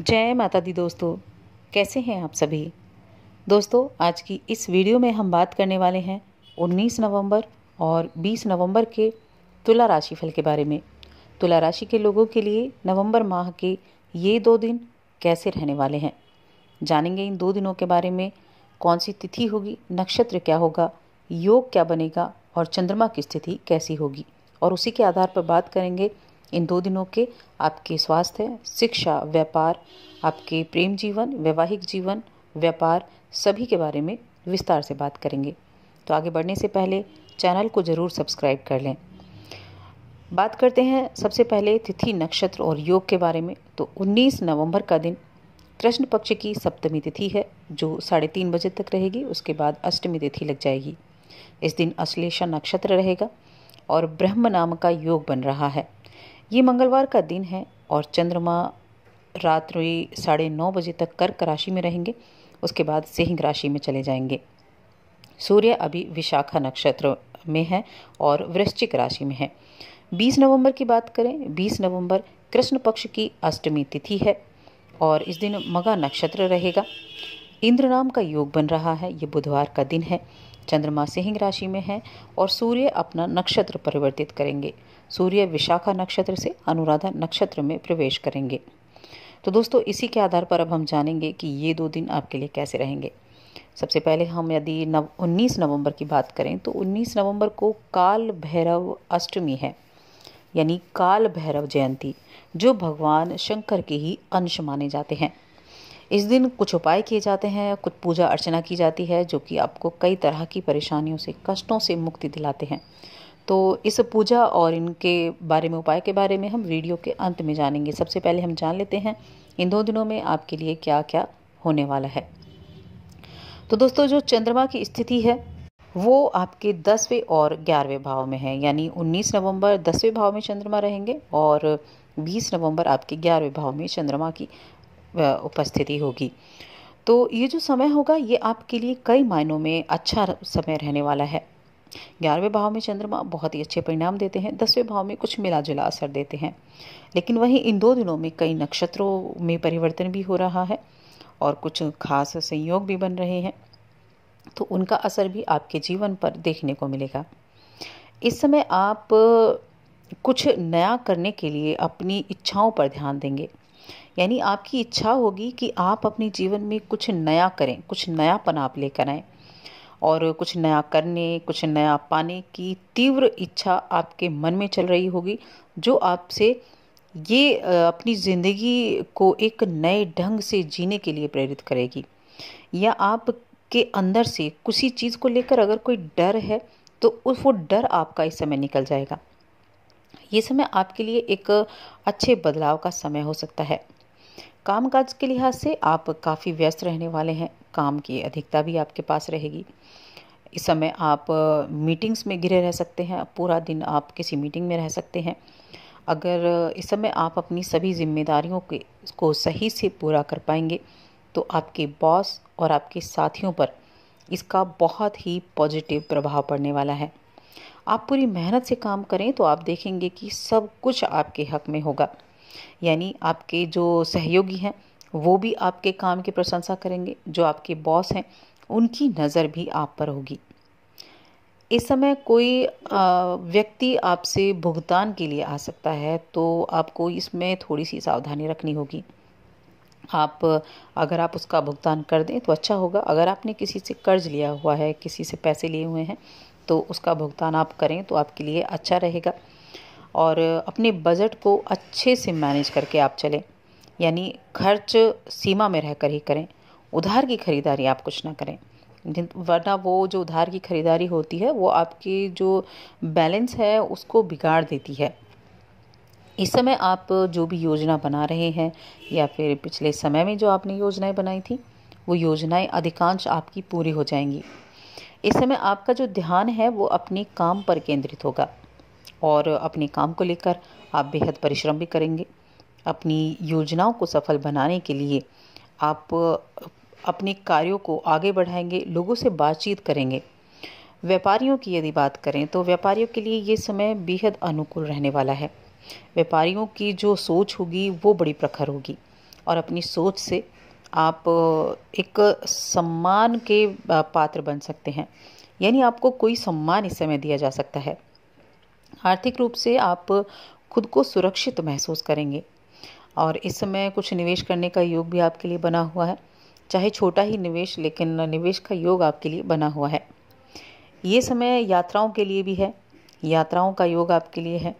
जय माता दी दोस्तों कैसे हैं आप सभी दोस्तों आज की इस वीडियो में हम बात करने वाले हैं 19 नवंबर और 20 नवंबर के तुला राशि फल के बारे में तुला राशि के लोगों के लिए नवंबर माह के ये दो दिन कैसे रहने वाले हैं जानेंगे इन दो दिनों के बारे में कौन सी तिथि होगी नक्षत्र क्या होगा योग क्या बनेगा और चंद्रमा की स्थिति कैसी होगी और उसी के आधार पर बात करेंगे इन दो दिनों के आपके स्वास्थ्य शिक्षा व्यापार आपके प्रेम जीवन वैवाहिक जीवन व्यापार सभी के बारे में विस्तार से बात करेंगे तो आगे बढ़ने से पहले चैनल को ज़रूर सब्सक्राइब कर लें बात करते हैं सबसे पहले तिथि नक्षत्र और योग के बारे में तो 19 नवंबर का दिन कृष्ण पक्ष की सप्तमी तिथि है जो साढ़े तीन बजे तक रहेगी उसके बाद अष्टमी तिथि लग जाएगी इस दिन अश्लेषा नक्षत्र रहेगा और ब्रह्म नाम का योग बन रहा है ये मंगलवार का दिन है और चंद्रमा रात्रि साढ़े नौ बजे तक कर्क राशि में रहेंगे उसके बाद सिंह राशि में चले जाएंगे सूर्य अभी विशाखा नक्षत्र में है और वृश्चिक राशि में है 20 नवंबर की बात करें 20 नवंबर कृष्ण पक्ष की अष्टमी तिथि है और इस दिन मगा नक्षत्र रहेगा इंद्र नाम का योग बन रहा है ये बुधवार का दिन है चंद्रमा सिंह राशि में है और सूर्य अपना नक्षत्र परिवर्तित करेंगे सूर्य विशाखा नक्षत्र से अनुराधा नक्षत्र में प्रवेश करेंगे तो दोस्तों इसी के आधार पर अब हम जानेंगे कि ये दो दिन आपके लिए कैसे रहेंगे सबसे पहले हम यदि नव उन्नीस नवंबर की बात करें तो 19 नवंबर को काल भैरव अष्टमी है यानी काल भैरव जयंती जो भगवान शंकर के ही अंश माने जाते हैं इस दिन कुछ उपाय किए जाते हैं कुछ पूजा अर्चना की जाती है जो कि आपको कई तरह की परेशानियों से कष्टों से मुक्ति दिलाते हैं तो इस पूजा और इनके बारे में उपाय के बारे में हम वीडियो के अंत में जानेंगे सबसे पहले हम जान लेते हैं इन दो दिनों में आपके लिए क्या क्या होने वाला है तो दोस्तों जो चंद्रमा की स्थिति है वो आपके दसवें और ग्यारहवें भाव में है यानी 19 नवंबर दसवें भाव में चंद्रमा रहेंगे और 20 नवंबर आपके ग्यारहवें भाव में चंद्रमा की उपस्थिति होगी तो ये जो समय होगा ये आपके लिए कई मायनों में अच्छा समय रहने वाला है ग्यारहवें भाव में चंद्रमा बहुत ही अच्छे परिणाम देते हैं दसवें भाव में कुछ मिला जुला असर देते हैं लेकिन वहीं इन दो दिनों में कई नक्षत्रों में परिवर्तन भी हो रहा है और कुछ खास संयोग भी बन रहे हैं तो उनका असर भी आपके जीवन पर देखने को मिलेगा इस समय आप कुछ नया करने के लिए अपनी इच्छाओं पर ध्यान देंगे यानी आपकी इच्छा होगी कि आप अपने जीवन में कुछ नया करें कुछ नया पनाप लेकर आएँ और कुछ नया करने कुछ नया पाने की तीव्र इच्छा आपके मन में चल रही होगी जो आपसे ये अपनी ज़िंदगी को एक नए ढंग से जीने के लिए प्रेरित करेगी या आपके अंदर से किसी चीज़ को लेकर अगर कोई डर है तो उस वो डर आपका इस समय निकल जाएगा ये समय आपके लिए एक अच्छे बदलाव का समय हो सकता है कामकाज के लिहाज से आप काफ़ी व्यस्त रहने वाले हैं काम की अधिकता भी आपके पास रहेगी इस समय आप मीटिंग्स में घिरे रह सकते हैं पूरा दिन आप किसी मीटिंग में रह सकते हैं अगर इस समय आप अपनी सभी जिम्मेदारियों के को सही से पूरा कर पाएंगे तो आपके बॉस और आपके साथियों पर इसका बहुत ही पॉजिटिव प्रभाव पड़ने वाला है आप पूरी मेहनत से काम करें तो आप देखेंगे कि सब कुछ आपके हक में होगा यानी आपके जो सहयोगी हैं वो भी आपके काम की प्रशंसा करेंगे जो आपके बॉस हैं उनकी नज़र भी आप पर होगी इस समय कोई व्यक्ति आपसे भुगतान के लिए आ सकता है तो आपको इसमें थोड़ी सी सावधानी रखनी होगी आप अगर आप उसका भुगतान कर दें तो अच्छा होगा अगर आपने किसी से कर्ज लिया हुआ है किसी से पैसे लिए हुए हैं तो उसका भुगतान आप करें तो आपके लिए अच्छा रहेगा और अपने बजट को अच्छे से मैनेज करके आप चलें यानी खर्च सीमा में रहकर ही करें उधार की खरीदारी आप कुछ ना करें वरना वो जो उधार की खरीदारी होती है वो आपकी जो बैलेंस है उसको बिगाड़ देती है इस समय आप जो भी योजना बना रहे हैं या फिर पिछले समय में जो आपने योजनाएं बनाई थी वो योजनाएं अधिकांश आपकी पूरी हो जाएंगी इस समय आपका जो ध्यान है वो अपने काम पर केंद्रित होगा और अपने काम को लेकर आप बेहद परिश्रम भी करेंगे अपनी योजनाओं को सफल बनाने के लिए आप अपने कार्यों को आगे बढ़ाएंगे लोगों से बातचीत करेंगे व्यापारियों की यदि बात करें तो व्यापारियों के लिए ये समय बेहद अनुकूल रहने वाला है व्यापारियों की जो सोच होगी वो बड़ी प्रखर होगी और अपनी सोच से आप एक सम्मान के पात्र बन सकते हैं यानी आपको कोई सम्मान इस समय दिया जा सकता है आर्थिक रूप से आप खुद को सुरक्षित महसूस करेंगे और इस समय कुछ निवेश करने का योग भी आपके लिए बना हुआ है चाहे छोटा ही निवेश लेकिन निवेश का योग आपके लिए बना हुआ है ये समय यात्राओं के लिए भी है यात्राओं का योग आपके लिए है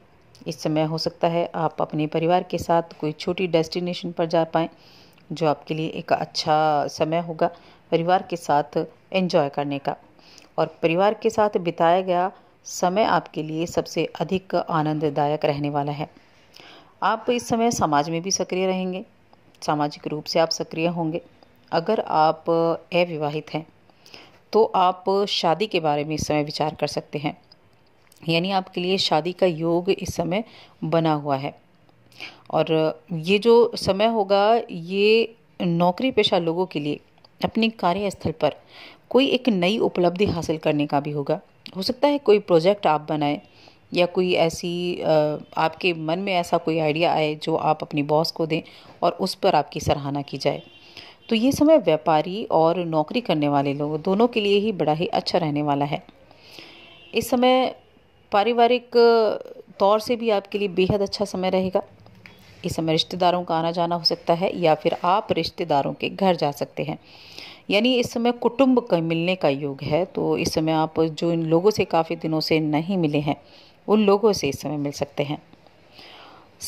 इस समय हो सकता है आप अपने परिवार के साथ कोई छोटी डेस्टिनेशन पर जा पाएँ जो आपके लिए एक अच्छा समय होगा परिवार के साथ एंजॉय करने का और परिवार के साथ बिताया गया समय आपके लिए सबसे अधिक आनंददायक रहने वाला है आप इस समय समाज में भी सक्रिय रहेंगे सामाजिक रूप से आप सक्रिय होंगे अगर आप अविवाहित हैं तो आप शादी के बारे में इस समय विचार कर सकते हैं यानी आपके लिए शादी का योग इस समय बना हुआ है और ये जो समय होगा ये नौकरी पेशा लोगों के लिए अपने कार्यस्थल पर कोई एक नई उपलब्धि हासिल करने का भी होगा हो सकता है कोई प्रोजेक्ट आप बनाए या कोई ऐसी आपके मन में ऐसा कोई आइडिया आए जो आप अपनी बॉस को दें और उस पर आपकी सराहना की जाए तो ये समय व्यापारी और नौकरी करने वाले लोग दोनों के लिए ही बड़ा ही अच्छा रहने वाला है इस समय पारिवारिक तौर से भी आपके लिए बेहद अच्छा समय रहेगा इस समय रिश्तेदारों का आना जाना हो सकता है या फिर आप रिश्तेदारों के घर जा सकते हैं यानी इस समय कुटुंब का मिलने का योग है तो इस समय आप जो इन लोगों से काफ़ी दिनों से नहीं मिले हैं उन लोगों से इस समय मिल सकते हैं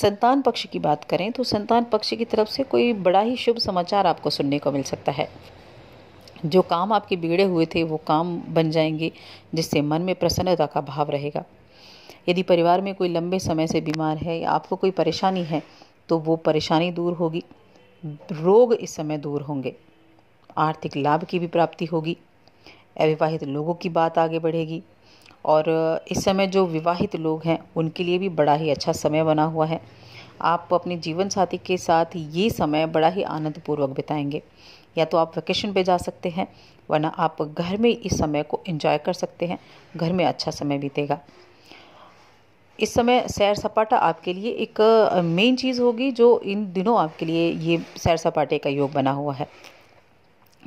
संतान पक्ष की बात करें तो संतान पक्ष की तरफ से कोई बड़ा ही शुभ समाचार आपको सुनने को मिल सकता है जो काम आपके बिगड़े हुए थे वो काम बन जाएंगे जिससे मन में प्रसन्नता का भाव रहेगा यदि परिवार में कोई लंबे समय से बीमार है या आपको कोई परेशानी है तो वो परेशानी दूर होगी रोग इस समय दूर होंगे आर्थिक लाभ की भी प्राप्ति होगी अविवाहित लोगों की बात आगे बढ़ेगी और इस समय जो विवाहित लोग हैं उनके लिए भी बड़ा ही अच्छा समय बना हुआ है आप अपने जीवन साथी के साथ ये समय बड़ा ही आनंदपूर्वक बिताएंगे या तो आप वैकेशन पे जा सकते हैं वरना आप घर में इस समय को एंजॉय कर सकते हैं घर में अच्छा समय बीतेगा इस समय सैर सपाटा आपके लिए एक मेन चीज़ होगी जो इन दिनों आपके लिए ये सैर सपाटे का योग बना हुआ है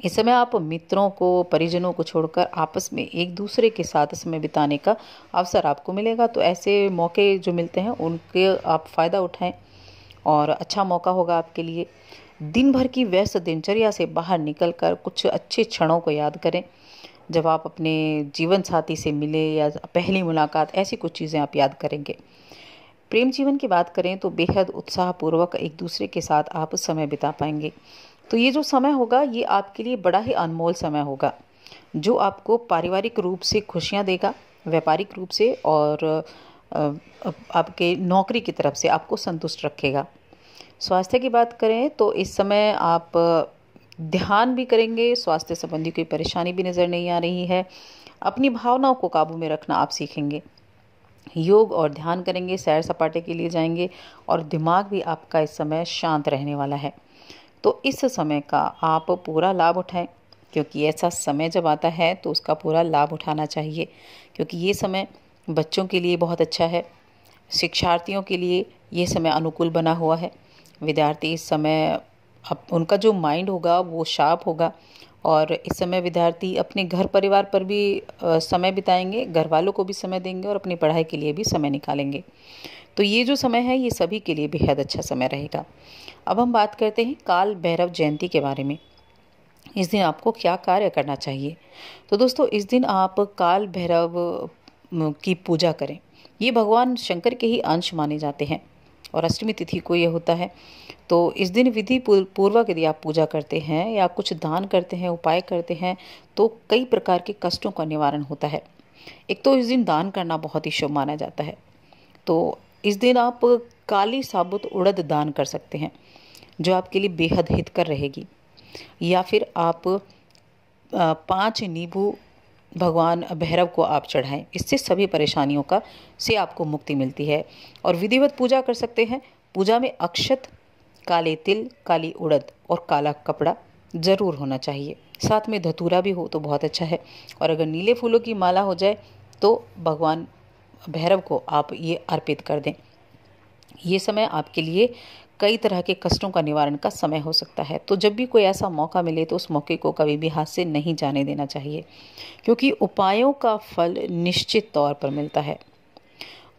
इस समय आप मित्रों को परिजनों को छोड़कर आपस में एक दूसरे के साथ समय बिताने का अवसर आपको मिलेगा तो ऐसे मौके जो मिलते हैं उनके आप फ़ायदा उठाएं और अच्छा मौका होगा आपके लिए दिन भर की व्यस्त दिनचर्या से बाहर निकलकर कुछ अच्छे क्षणों को याद करें जब आप अपने जीवन साथी से मिले या पहली मुलाकात ऐसी कुछ चीज़ें आप याद करेंगे प्रेम जीवन की बात करें तो बेहद उत्साहपूर्वक एक दूसरे के साथ आप समय बिता पाएंगे तो ये जो समय होगा ये आपके लिए बड़ा ही अनमोल समय होगा जो आपको पारिवारिक रूप से खुशियाँ देगा व्यापारिक रूप से और आपके नौकरी की तरफ से आपको संतुष्ट रखेगा स्वास्थ्य की बात करें तो इस समय आप ध्यान भी करेंगे स्वास्थ्य संबंधी कोई परेशानी भी नज़र नहीं आ रही है अपनी भावनाओं को काबू में रखना आप सीखेंगे योग और ध्यान करेंगे सैर सपाटे के लिए जाएंगे और दिमाग भी आपका इस समय शांत रहने वाला है तो इस समय का आप पूरा लाभ उठाएं क्योंकि ऐसा समय जब आता है तो उसका पूरा लाभ उठाना चाहिए क्योंकि ये समय बच्चों के लिए बहुत अच्छा है शिक्षार्थियों के लिए ये समय अनुकूल बना हुआ है विद्यार्थी इस समय अब उनका जो माइंड होगा वो शार्प होगा और इस समय विद्यार्थी अपने घर परिवार पर भी समय बिताएंगे घर वालों को भी समय देंगे और अपनी पढ़ाई के लिए भी समय निकालेंगे तो ये जो समय है ये सभी के लिए बेहद अच्छा समय रहेगा अब हम बात करते हैं काल भैरव जयंती के बारे में इस दिन आपको क्या कार्य करना चाहिए तो दोस्तों इस दिन आप काल भैरव की पूजा करें ये भगवान शंकर के ही अंश माने जाते हैं और अष्टमी तिथि को ये होता है तो इस दिन विधि पूर्वक यदि आप पूजा करते हैं या कुछ दान करते हैं उपाय करते हैं तो कई प्रकार के कष्टों का निवारण होता है एक तो इस दिन दान करना बहुत ही शुभ माना जाता है तो इस दिन आप काली साबुत उड़द दान कर सकते हैं जो आपके लिए बेहद हितकर रहेगी या फिर आप पाँच नींबू भगवान भैरव को आप चढ़ाएं इससे सभी परेशानियों का से आपको मुक्ति मिलती है और विधिवत पूजा कर सकते हैं पूजा में अक्षत काले तिल काली उड़द और काला कपड़ा ज़रूर होना चाहिए साथ में धतूरा भी हो तो बहुत अच्छा है और अगर नीले फूलों की माला हो जाए तो भगवान भैरव को आप ये अर्पित कर दें ये समय आपके लिए कई तरह के कष्टों का निवारण का समय हो सकता है तो जब भी कोई ऐसा मौका मिले तो उस मौके को कभी भी हाथ से नहीं जाने देना चाहिए क्योंकि उपायों का फल निश्चित तौर पर मिलता है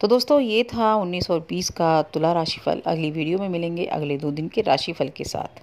तो दोस्तों ये था 1920 का तुला राशिफल अगली वीडियो में मिलेंगे अगले दो दिन के राशिफल के साथ